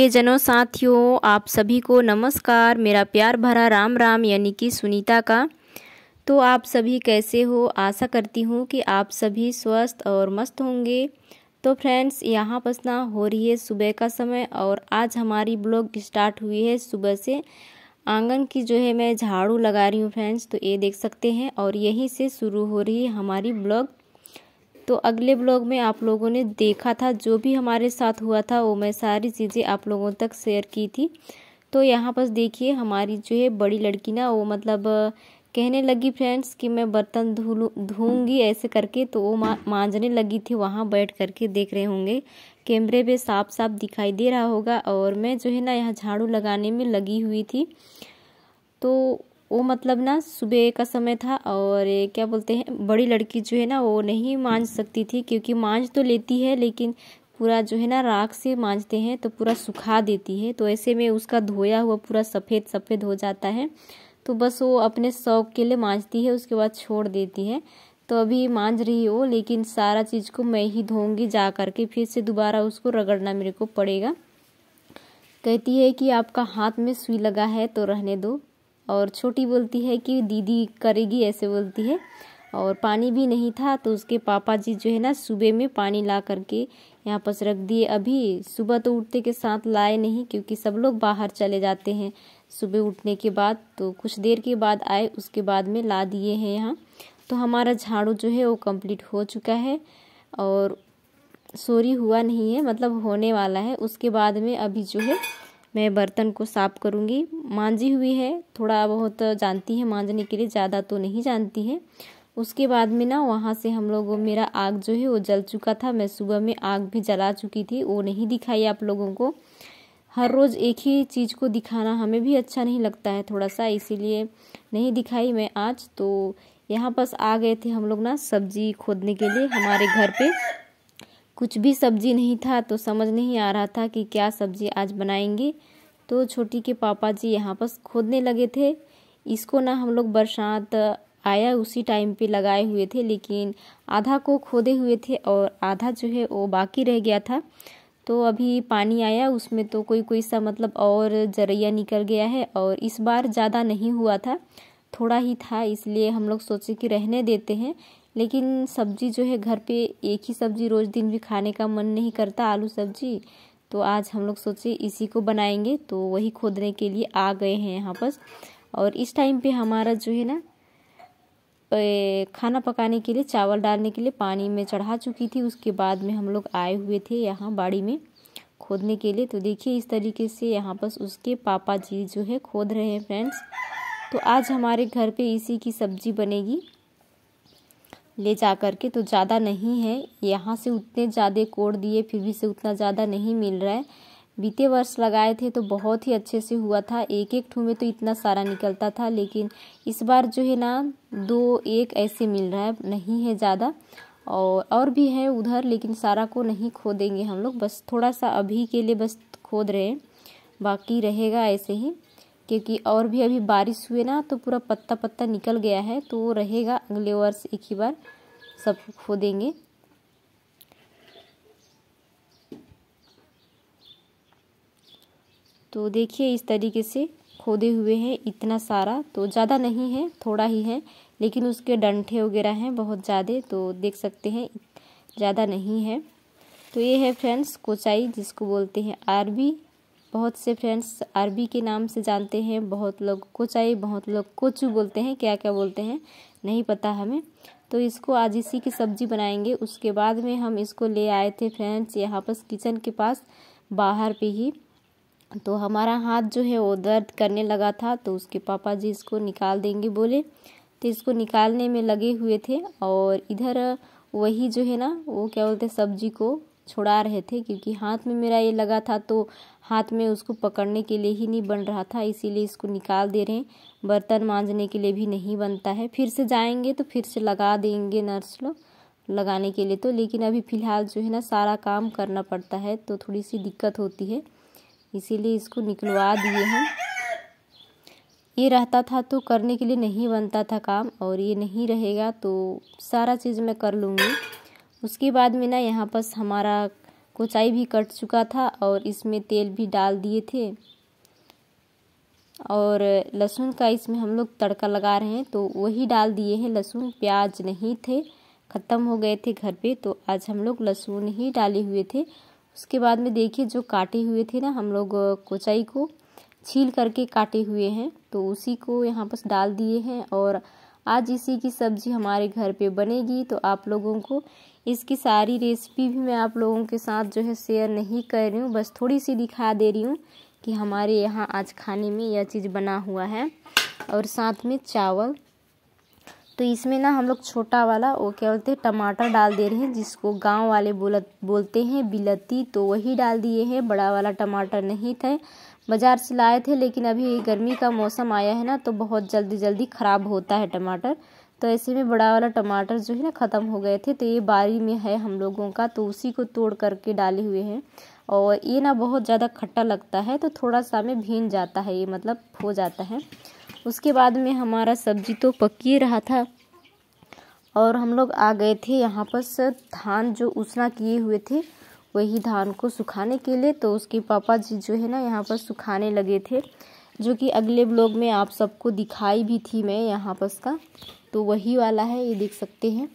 प्रियजनों साथियों आप सभी को नमस्कार मेरा प्यार भरा राम राम यानी कि सुनीता का तो आप सभी कैसे हो आशा करती हूँ कि आप सभी स्वस्थ और मस्त होंगे तो फ्रेंड्स यहाँ पसना हो रही है सुबह का समय और आज हमारी ब्लॉग स्टार्ट हुई है सुबह से आंगन की जो है मैं झाड़ू लगा रही हूँ फ्रेंड्स तो ये देख सकते हैं और यहीं से शुरू हो रही है हमारी ब्लॉग तो अगले ब्लॉग में आप लोगों ने देखा था जो भी हमारे साथ हुआ था वो मैं सारी चीज़ें आप लोगों तक शेयर की थी तो यहाँ पर देखिए हमारी जो है बड़ी लड़की ना वो मतलब कहने लगी फ्रेंड्स कि मैं बर्तन धुलूँ धूँगी ऐसे करके तो वो मा, मांझने लगी थी वहाँ बैठ करके देख रहे होंगे कैमरे पे साफ साफ दिखाई दे रहा होगा और मैं जो है ना यहाँ झाड़ू लगाने में लगी हुई थी तो वो मतलब ना सुबह का समय था और क्या बोलते हैं बड़ी लड़की जो है ना वो नहीं मांझ सकती थी क्योंकि मांझ तो लेती है लेकिन पूरा जो है ना राख से मांझते हैं तो पूरा सुखा देती है तो ऐसे में उसका धोया हुआ पूरा सफ़ेद सफ़ेद हो जाता है तो बस वो अपने शौक के लिए मांझती है उसके बाद छोड़ देती है तो अभी मांझ रही हो लेकिन सारा चीज़ को मैं ही धोऊंगी जा करके फिर से दोबारा उसको रगड़ना मेरे को पड़ेगा कहती है कि आपका हाथ में सुई लगा है तो रहने दो और छोटी बोलती है कि दीदी करेगी ऐसे बोलती है और पानी भी नहीं था तो उसके पापा जी जो है ना सुबह में पानी ला करके यहाँ पर रख दिए अभी सुबह तो उठते के साथ लाए नहीं क्योंकि सब लोग बाहर चले जाते हैं सुबह उठने के बाद तो कुछ देर के बाद आए उसके बाद में ला दिए हैं यहाँ तो हमारा झाड़ू जो है वो कंप्लीट हो चुका है और सॉरी हुआ नहीं है मतलब होने वाला है उसके बाद में अभी जो है मैं बर्तन को साफ करूँगी मांजी हुई है थोड़ा बहुत जानती है मांजने के लिए ज़्यादा तो नहीं जानती है उसके बाद में ना वहाँ से हम लोग मेरा आग जो है वो जल चुका था मैं सुबह में आग भी जला चुकी थी वो नहीं दिखाई आप लोगों को हर रोज़ एक ही चीज़ को दिखाना हमें भी अच्छा नहीं लगता है थोड़ा सा इसीलिए नहीं दिखाई मैं आज तो यहाँ पास आ गए थे हम लोग ना सब्जी खोदने के लिए हमारे घर पे कुछ भी सब्जी नहीं था तो समझ नहीं आ रहा था कि क्या सब्जी आज बनाएंगे तो छोटी के पापा जी यहाँ पर खोदने लगे थे इसको ना हम लोग बरसात आया उसी टाइम पे लगाए हुए थे लेकिन आधा को खोदे हुए थे और आधा जो है वो बाकी रह गया था तो अभी पानी आया उसमें तो कोई कोई सा मतलब और जरिया निकल गया है और इस बार ज़्यादा नहीं हुआ था थोड़ा ही था इसलिए हम लोग सोचे कि रहने देते हैं लेकिन सब्जी जो है घर पे एक ही सब्जी रोज़ दिन भी खाने का मन नहीं करता आलू सब्जी तो आज हम लोग सोचे इसी को बनाएंगे तो वही खोदने के लिए आ गए हैं यहाँ पर और इस टाइम पे हमारा जो है ना खाना पकाने के लिए चावल डालने के लिए पानी में चढ़ा चुकी थी उसके बाद में हम लोग आए हुए थे यहाँ बाड़ी में खोदने के लिए तो देखिए इस तरीके से यहाँ पर उसके पापा जी जो है खोद रहे हैं फ्रेंड्स तो आज हमारे घर पे इसी की सब्जी बनेगी ले जा कर के तो ज़्यादा नहीं है यहाँ से उतने ज़्यादा कोड दिए फिर भी से उतना ज़्यादा नहीं मिल रहा है बीते वर्ष लगाए थे तो बहुत ही अच्छे से हुआ था एक एक ठू में तो इतना सारा निकलता था लेकिन इस बार जो है ना दो एक ऐसे मिल रहा है नहीं है ज़्यादा और और भी है उधर लेकिन सारा को नहीं खोदेंगे हम लोग बस थोड़ा सा अभी के लिए बस खोद रहे हैं बाकी रहेगा ऐसे ही क्योंकि और भी अभी बारिश हुए ना तो पूरा पत्ता पत्ता निकल गया है तो वो रहेगा अगले वर्ष एक ही बार सब खो देंगे तो देखिए इस तरीके से खोदे हुए हैं इतना सारा तो ज़्यादा नहीं है थोड़ा ही है लेकिन उसके डंठे वगैरह हैं बहुत ज़्यादा तो देख सकते हैं ज़्यादा नहीं है तो ये है फ्रेंड्स कोचाई जिसको बोलते हैं आरबी बहुत से फ्रेंड्स अरबी के नाम से जानते हैं बहुत लोग कोचाई बहुत लोग कोचू बोलते हैं क्या क्या बोलते हैं नहीं पता हमें तो इसको आज इसी की सब्जी बनाएंगे उसके बाद में हम इसको ले आए थे फ्रेंड्स यहाँ पर किचन के पास बाहर पे ही तो हमारा हाथ जो है वो दर्द करने लगा था तो उसके पापा जी इसको निकाल देंगे बोले तो इसको निकालने में लगे हुए थे और इधर वही जो है ना वो क्या बोलते हैं सब्जी को छुड़ा रहे थे क्योंकि हाथ में मेरा ये लगा था तो हाथ में उसको पकड़ने के लिए ही नहीं बन रहा था इसीलिए इसको निकाल दे रहे हैं बर्तन मांजने के लिए भी नहीं बनता है फिर से जाएंगे तो फिर से लगा देंगे नर्स लोग लगाने के लिए तो लेकिन अभी फ़िलहाल जो है ना सारा काम करना पड़ता है तो थोड़ी सी दिक्कत होती है इसीलिए इसको निकलवा दिए हैं ये रहता था तो करने के लिए नहीं बनता था काम और ये नहीं रहेगा तो सारा चीज़ मैं कर लूँगी उसके बाद में ना यहाँ पर हमारा कोचाई भी कट चुका था और इसमें तेल भी डाल दिए थे और लहसुन का इसमें हम लोग तड़का लगा रहे हैं तो वही डाल दिए हैं लहसुन प्याज नहीं थे ख़त्म हो गए थे घर पे तो आज हम लोग लहसुन ही डाले हुए थे उसके बाद में देखिए जो काटे हुए थे ना हम लोग कोचाई को छील करके काटे हुए हैं तो उसी को यहाँ पर डाल दिए हैं और आज इसी की सब्ज़ी हमारे घर पे बनेगी तो आप लोगों को इसकी सारी रेसिपी भी मैं आप लोगों के साथ जो है शेयर नहीं कर रही हूँ बस थोड़ी सी दिखा दे रही हूँ कि हमारे यहाँ आज खाने में यह चीज़ बना हुआ है और साथ में चावल तो इसमें ना हम लोग छोटा वाला वो क्या बोलते हैं टमाटर डाल दे रहे हैं जिसको गांव वाले बोलत बोलते हैं बिलती तो वही डाल दिए हैं बड़ा वाला टमाटर नहीं थे बाज़ार से लाए थे लेकिन अभी गर्मी का मौसम आया है ना तो बहुत जल्दी जल्दी ख़राब होता है टमाटर तो ऐसे में बड़ा वाला टमाटर जो है ना ख़त्म हो गए थे तो ये बारी में है हम लोगों का तो उसी को तोड़ करके डाले हुए हैं और ये ना बहुत ज़्यादा खट्टा लगता है तो थोड़ा सा में भीन जाता है ये मतलब हो जाता है उसके बाद में हमारा सब्जी तो पक ही रहा था और हम लोग आ गए थे यहाँ पर धान जो उसना किए हुए थे वही धान को सुखाने के लिए तो उसके पापा जी जो है ना यहाँ पर सुखाने लगे थे जो कि अगले ब्लॉग में आप सबको दिखाई भी थी मैं यहाँ पर का तो वही वाला है ये देख सकते हैं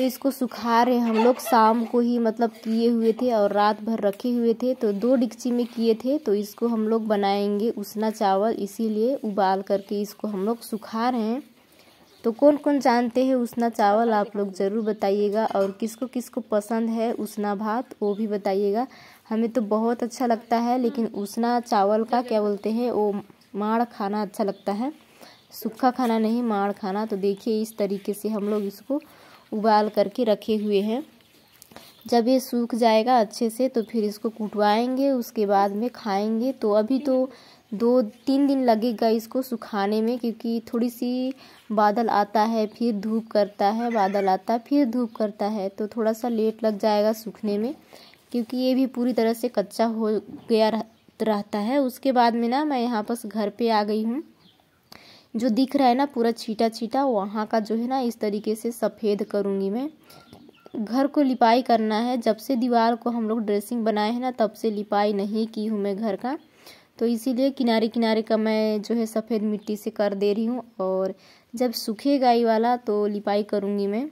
तो इसको सुखा रहे हम लोग शाम को ही मतलब किए हुए थे और रात भर रखे हुए थे तो दो डिक्ची में किए थे तो इसको हम लोग बनाएंगे उसना चावल इसीलिए उबाल करके इसको हम लोग सुखा रहे हैं तो कौन कौन जानते हैं उसना चावल आप लोग ज़रूर बताइएगा और किसको किसको पसंद है उसना भात वो भी बताइएगा हमें तो बहुत अच्छा लगता है लेकिन उसना चावल का क्या बोलते हैं वो माड़ खाना अच्छा लगता है सूखा खाना नहीं माड़ खाना तो देखिए इस तरीके से हम लोग इसको उबाल करके रखे हुए हैं जब ये सूख जाएगा अच्छे से तो फिर इसको कुटवाएंगे उसके बाद में खाएंगे तो अभी तो दो तीन दिन लगेगा इसको सुखाने में क्योंकि थोड़ी सी बादल आता है फिर धूप करता है बादल आता है फिर धूप करता है तो थोड़ा सा लेट लग जाएगा सूखने में क्योंकि ये भी पूरी तरह से कच्चा हो गया रहता है उसके बाद में ना मैं यहाँ पर घर पर आ गई हूँ जो दिख रहा है ना पूरा छीटा छीटा वहाँ का जो है ना इस तरीके से सफ़ेद करूँगी मैं घर को लिपाई करना है जब से दीवार को हम लोग ड्रेसिंग बनाए हैं ना तब से लिपाई नहीं की हूँ मैं घर का तो इसीलिए किनारे किनारे का मैं जो है सफ़ेद मिट्टी से कर दे रही हूँ और जब सूखेगा ये वाला तो लिपाई करूँगी मैं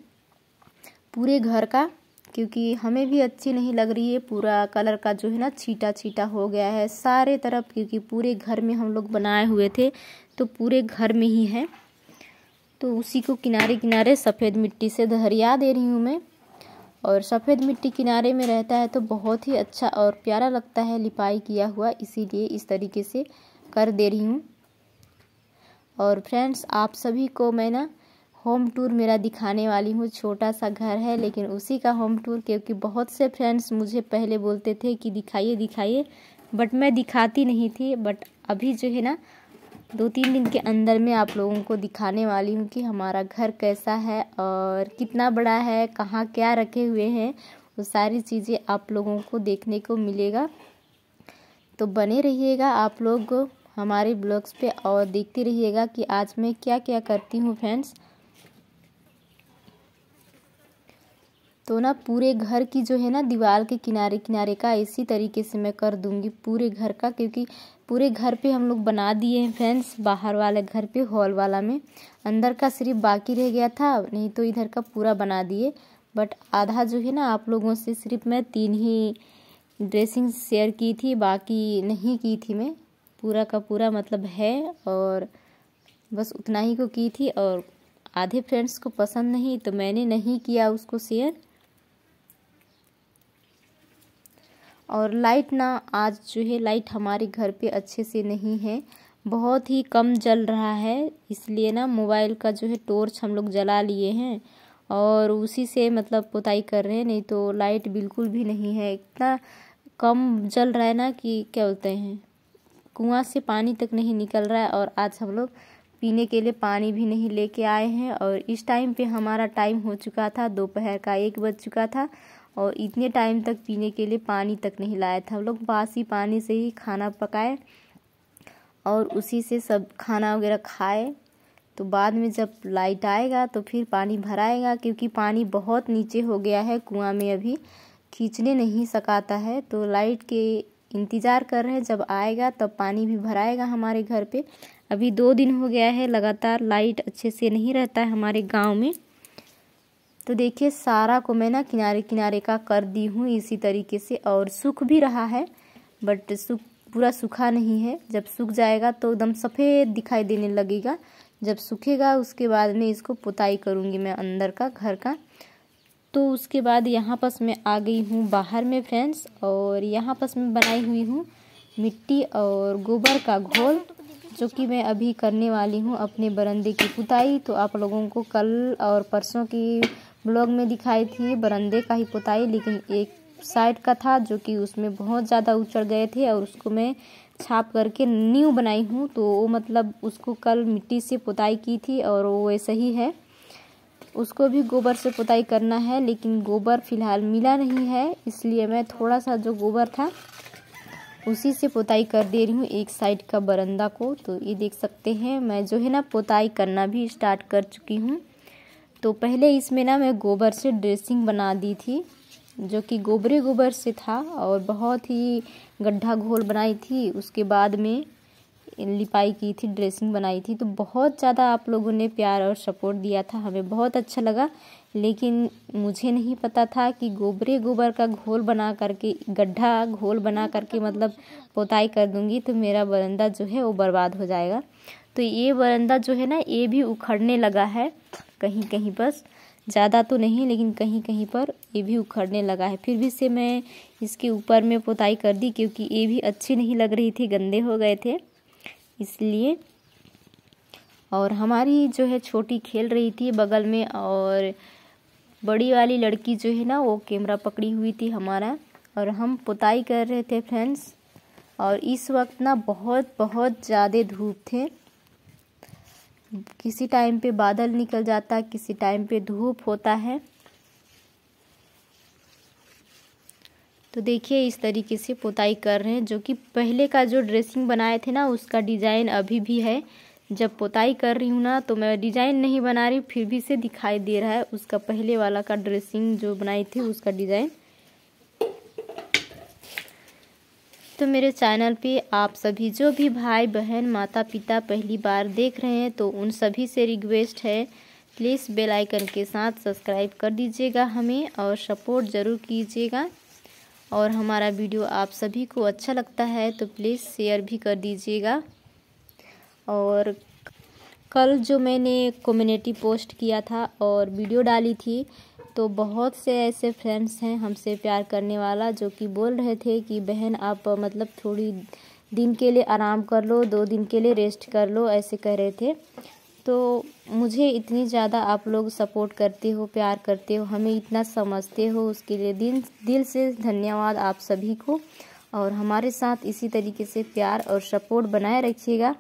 पूरे घर का क्योंकि हमें भी अच्छी नहीं लग रही है पूरा कलर का जो है ना छीटा छीटा हो गया है सारे तरफ क्योंकि पूरे घर में हम लोग बनाए हुए थे तो पूरे घर में ही है तो उसी को किनारे किनारे सफ़ेद मिट्टी से धरिया दे रही हूँ मैं और सफ़ेद मिट्टी किनारे में रहता है तो बहुत ही अच्छा और प्यारा लगता है लिपाई किया हुआ इसीलिए इस तरीके से कर दे रही हूँ और फ्रेंड्स आप सभी को मैं ना होम टूर मेरा दिखाने वाली हूँ छोटा सा घर है लेकिन उसी का होम टूर क्योंकि बहुत से फ्रेंड्स मुझे पहले बोलते थे कि दिखाइए दिखाइए बट मैं दिखाती नहीं थी बट अभी जो है ना दो तीन दिन के अंदर में आप लोगों को दिखाने वाली हूँ कि हमारा घर कैसा है और कितना बड़ा है कहाँ क्या रखे हुए हैं वो सारी चीज़ें आप लोगों को देखने को मिलेगा तो बने रहिएगा आप लोग हमारे ब्लॉग्स पे और देखते रहिएगा कि आज मैं क्या क्या करती हूँ फ्रेंड्स तो ना पूरे घर की जो है ना दीवार के किनारे किनारे का इसी तरीके से मैं कर दूंगी पूरे घर का क्योंकि पूरे घर पे हम लोग बना दिए हैं फ्रेंड्स बाहर वाले घर पे हॉल वाला में अंदर का सिर्फ बाकी रह गया था नहीं तो इधर का पूरा बना दिए बट आधा जो है ना आप लोगों से सिर्फ मैं तीन ही ड्रेसिंग शेयर की थी बाकी नहीं की थी मैं पूरा का पूरा मतलब है और बस उतना ही को की थी और आधे फ्रेंड्स को पसंद नहीं तो मैंने नहीं किया उसको शेयर और लाइट ना आज जो है लाइट हमारे घर पे अच्छे से नहीं है बहुत ही कम जल रहा है इसलिए ना मोबाइल का जो है टॉर्च हम लोग जला लिए हैं और उसी से मतलब पोताई कर रहे हैं नहीं तो लाइट बिल्कुल भी नहीं है इतना कम जल रहा है ना कि क्या बोलते हैं कुआं से पानी तक नहीं निकल रहा है और आज हम लोग पीने के लिए पानी भी नहीं लेके आए हैं और इस टाइम पे हमारा टाइम हो चुका था दोपहर का एक बज चुका था और इतने टाइम तक पीने के लिए पानी तक नहीं लाया था हम लोग बासी पानी से ही खाना पकाए और उसी से सब खाना वगैरह खाए तो बाद में जब लाइट आएगा तो फिर पानी भराएगा क्योंकि पानी बहुत नीचे हो गया है कुआं में अभी खींचने नहीं सकाता है तो लाइट के इंतज़ार कर रहे हैं जब आएगा तब पानी भी भराएगा हमारे घर पे अभी दो दिन हो गया है लगातार लाइट अच्छे से नहीं रहता है हमारे गांव में तो देखिए सारा को मैं ना किनारे किनारे का कर दी हूँ इसी तरीके से और सूख भी रहा है बट सूख पूरा सूखा नहीं है जब सूख जाएगा तो एकदम सफ़ेद दिखाई देने लगेगा जब सूखेगा उसके बाद में इसको पुताई करूँगी मैं अंदर का घर का तो उसके बाद यहाँ पर मैं आ गई हूँ बाहर में फ्रेंड्स और यहाँ पर मैं बनाई हुई हूँ मिट्टी और गोबर का घोल जो कि मैं अभी करने वाली हूँ अपने बरंदे की पुताई तो आप लोगों को कल और परसों की ब्लॉग में दिखाई थी बरंदे का ही पुताई लेकिन एक साइड का था जो कि उसमें बहुत ज़्यादा उछड़ गए थे और उसको मैं छाप करके न्यू बनाई हूँ तो वो मतलब उसको कल मिट्टी से पुताई की थी और वो वैसे ही है उसको भी गोबर से पुताई करना है लेकिन गोबर फिलहाल मिला नहीं है इसलिए मैं थोड़ा सा जो गोबर था उसी से पुताई कर दे रही हूँ एक साइड का बरंदा को तो ये देख सकते हैं मैं जो है ना पुताई करना भी स्टार्ट कर चुकी हूँ तो पहले इसमें ना मैं गोबर से ड्रेसिंग बना दी थी जो कि गोबरे गोबर से था और बहुत ही गड्ढा घोल बनाई थी उसके बाद में लिपाई की थी ड्रेसिंग बनाई थी तो बहुत ज़्यादा आप लोगों ने प्यार और सपोर्ट दिया था हमें बहुत अच्छा लगा लेकिन मुझे नहीं पता था कि गोबरे गोबर का घोल बना करके गड्ढा घोल बना करके मतलब पोताई कर दूंगी तो मेरा बरंदा जो है वो बर्बाद हो जाएगा तो ये बरंदा जो है ना ये भी उखड़ने लगा है कहीं कहीं बस ज़्यादा तो नहीं लेकिन कहीं कहीं पर ये भी उखड़ने लगा है फिर भी से मैं इसके ऊपर में पोताई कर दी क्योंकि ये भी अच्छी नहीं लग रही थी गंदे हो गए थे इसलिए और हमारी जो है छोटी खेल रही थी बगल में और बड़ी वाली लड़की जो है ना वो कैमरा पकड़ी हुई थी हमारा और हम पोताई कर रहे थे फ्रेंड्स और इस वक्त ना बहुत बहुत ज़्यादा धूप थे किसी टाइम पे बादल निकल जाता है किसी टाइम पे धूप होता है तो देखिए इस तरीके से पोताई कर रहे हैं जो कि पहले का जो ड्रेसिंग बनाए थे ना उसका डिज़ाइन अभी भी है जब पोताई कर रही हूँ ना तो मैं डिज़ाइन नहीं बना रही फिर भी से दिखाई दे रहा है उसका पहले वाला का ड्रेसिंग जो बनाई थी उसका डिज़ाइन तो मेरे चैनल पे आप सभी जो भी भाई बहन माता पिता पहली बार देख रहे हैं तो उन सभी से रिक्वेस्ट है प्लीज़ बेल आइकन के साथ सब्सक्राइब कर दीजिएगा हमें और सपोर्ट ज़रूर कीजिएगा और हमारा वीडियो आप सभी को अच्छा लगता है तो प्लीज़ शेयर भी कर दीजिएगा और कल जो मैंने कम्युनिटी पोस्ट किया था और वीडियो डाली थी तो बहुत से ऐसे फ्रेंड्स हैं हमसे प्यार करने वाला जो कि बोल रहे थे कि बहन आप मतलब थोड़ी दिन के लिए आराम कर लो दो दिन के लिए रेस्ट कर लो ऐसे कह रहे थे तो मुझे इतनी ज़्यादा आप लोग सपोर्ट करते हो प्यार करते हो हमें इतना समझते हो उसके लिए दिन दिल से धन्यवाद आप सभी को और हमारे साथ इसी तरीके से प्यार और सपोर्ट बनाए रखिएगा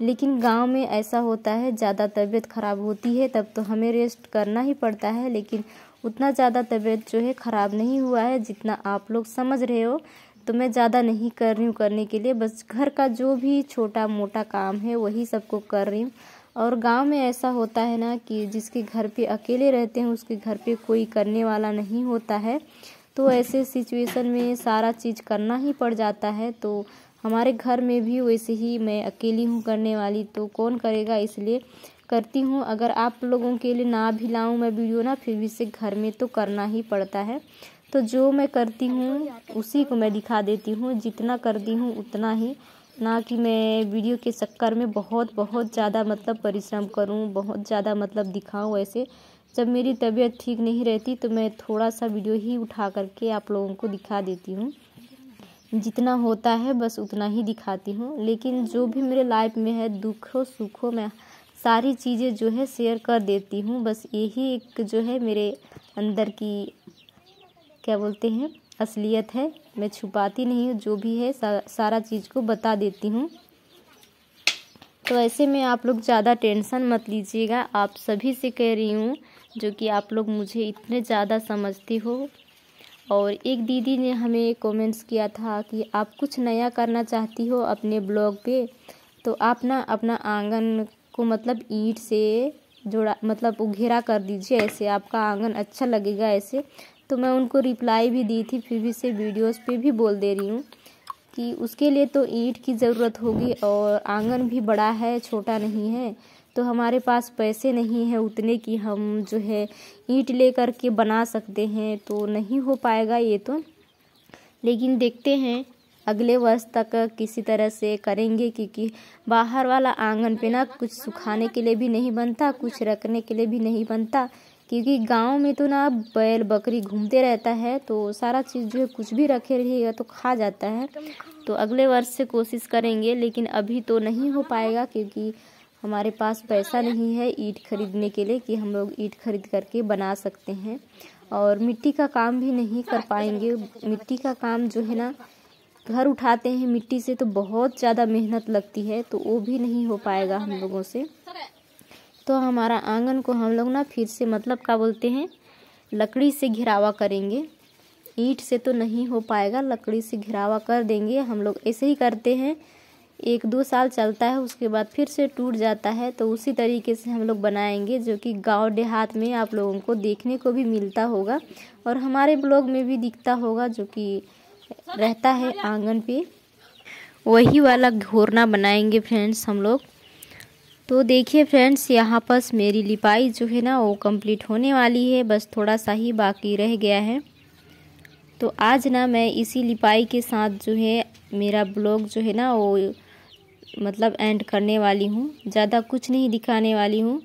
लेकिन गांव में ऐसा होता है ज़्यादा तबीयत ख़राब होती है तब तो हमें रेस्ट करना ही पड़ता है लेकिन उतना ज़्यादा तबीयत जो है ख़राब नहीं हुआ है जितना आप लोग समझ रहे हो तो मैं ज़्यादा नहीं कर रही हूँ करने के लिए बस घर का जो भी छोटा मोटा काम है वही सबको कर रही हूँ और गांव में ऐसा होता है ना कि जिसके घर पे अकेले रहते हैं उसके घर पे कोई करने वाला नहीं होता है तो ऐसे सिचुएशन में सारा चीज़ करना ही पड़ जाता है तो हमारे घर में भी वैसे ही मैं अकेली हूँ करने वाली तो कौन करेगा इसलिए करती हूँ अगर आप लोगों के लिए ना भी लाऊँ मैं वीडियो ना फिर भी इसे घर में तो करना ही पड़ता है तो जो मैं करती हूँ उसी को मैं दिखा देती हूँ जितना करती हूँ उतना ही ना कि मैं वीडियो के चक्कर में बहुत बहुत ज़्यादा मतलब परिश्रम करूँ बहुत ज़्यादा मतलब दिखाऊँ ऐसे जब मेरी तबीयत ठीक नहीं रहती तो मैं थोड़ा सा वीडियो ही उठा करके आप लोगों को दिखा देती हूँ जितना होता है बस उतना ही दिखाती हूँ लेकिन जो भी मेरे लाइफ में है दुख हो सुख हो मैं सारी चीज़ें जो है शेयर कर देती हूँ बस यही एक जो है मेरे अंदर की क्या बोलते हैं असलियत है मैं छुपाती नहीं हूँ जो भी है सा, सारा चीज़ को बता देती हूँ तो ऐसे में आप लोग ज़्यादा टेंशन मत लीजिएगा आप सभी से कह रही हूँ जो कि आप लोग मुझे इतने ज़्यादा समझती हो और एक दीदी ने हमें कमेंट्स किया था कि आप कुछ नया करना चाहती हो अपने ब्लॉग पे तो आप ना अपना आंगन को मतलब ईट से जोड़ा मतलब घेरा कर दीजिए ऐसे आपका आंगन अच्छा लगेगा ऐसे तो मैं उनको रिप्लाई भी दी थी फिर भी से वीडियोस पे भी बोल दे रही हूँ कि उसके लिए तो ईट की ज़रूरत होगी और आंगन भी बड़ा है छोटा नहीं है तो हमारे पास पैसे नहीं है उतने कि हम जो है ईट ले करके के बना सकते हैं तो नहीं हो पाएगा ये तो लेकिन देखते हैं अगले वर्ष तक किसी तरह से करेंगे क्योंकि बाहर वाला आंगन पे ना कुछ सुखाने के लिए भी नहीं बनता कुछ रखने के लिए भी नहीं बनता क्योंकि गांव में तो ना बैल बकरी घूमते रहता है तो सारा चीज़ जो है कुछ भी रखे रहिएगा तो खा जाता है तो अगले वर्ष से कोशिश करेंगे लेकिन अभी तो नहीं हो पाएगा क्योंकि हमारे पास पैसा नहीं है ईट खरीदने के लिए कि हम लोग ईट खरीद करके बना सकते हैं और मिट्टी का काम भी नहीं कर पाएंगे मिट्टी का काम जो है ना घर उठाते हैं मिट्टी से तो बहुत ज़्यादा मेहनत लगती है तो वो भी नहीं हो पाएगा हम लोगों से तो हमारा आंगन को हम लोग ना फिर से मतलब क्या बोलते हैं लकड़ी से घिरावा करेंगे ईट से तो नहीं हो पाएगा लकड़ी से घिरावा कर देंगे हम लोग ऐसे ही करते हैं एक दो साल चलता है उसके बाद फिर से टूट जाता है तो उसी तरीके से हम लोग बनाएंगे जो कि गांव देहात में आप लोगों को देखने को भी मिलता होगा और हमारे ब्लॉग में भी दिखता होगा जो कि रहता है आंगन पे वही वाला घोरना बनाएंगे फ्रेंड्स हम लोग तो देखिए फ्रेंड्स यहाँ पर मेरी लिपाई जो है ना वो कंप्लीट होने वाली है बस थोड़ा सा ही बाकी रह गया है तो आज ना मैं इसी लिपाई के साथ जो है मेरा ब्लॉग जो है ना वो मतलब एंड करने वाली हूँ ज़्यादा कुछ नहीं दिखाने वाली हूँ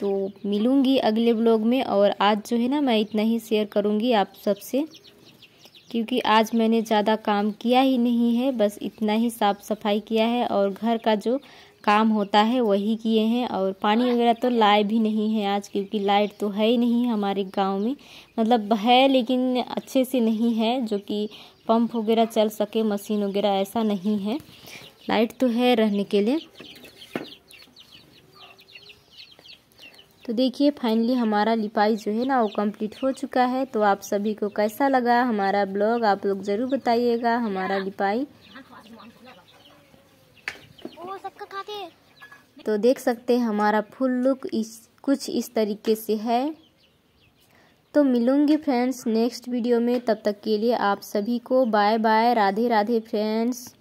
तो मिलूँगी अगले ब्लॉग में और आज जो है ना मैं इतना ही शेयर करूँगी आप सबसे क्योंकि आज मैंने ज़्यादा काम किया ही नहीं है बस इतना ही साफ़ सफाई किया है और घर का जो काम होता है वही किए हैं और पानी वगैरह तो लाए भी नहीं है आज क्योंकि लाइट तो है ही नहीं हमारे गांव में मतलब है लेकिन अच्छे से नहीं है जो कि पंप वगैरह चल सके मशीन वगैरह ऐसा नहीं है लाइट तो है रहने के लिए तो देखिए फाइनली हमारा लिपाई जो है ना वो कंप्लीट हो चुका है तो आप सभी को कैसा लगा हमारा ब्लॉग आप लोग ज़रूर बताइएगा हमारा लिपाई तो देख सकते हैं हमारा फुल लुक इस कुछ इस तरीके से है तो मिलूंगी फ्रेंड्स नेक्स्ट वीडियो में तब तक के लिए आप सभी को bye bye Radhe Radhe friends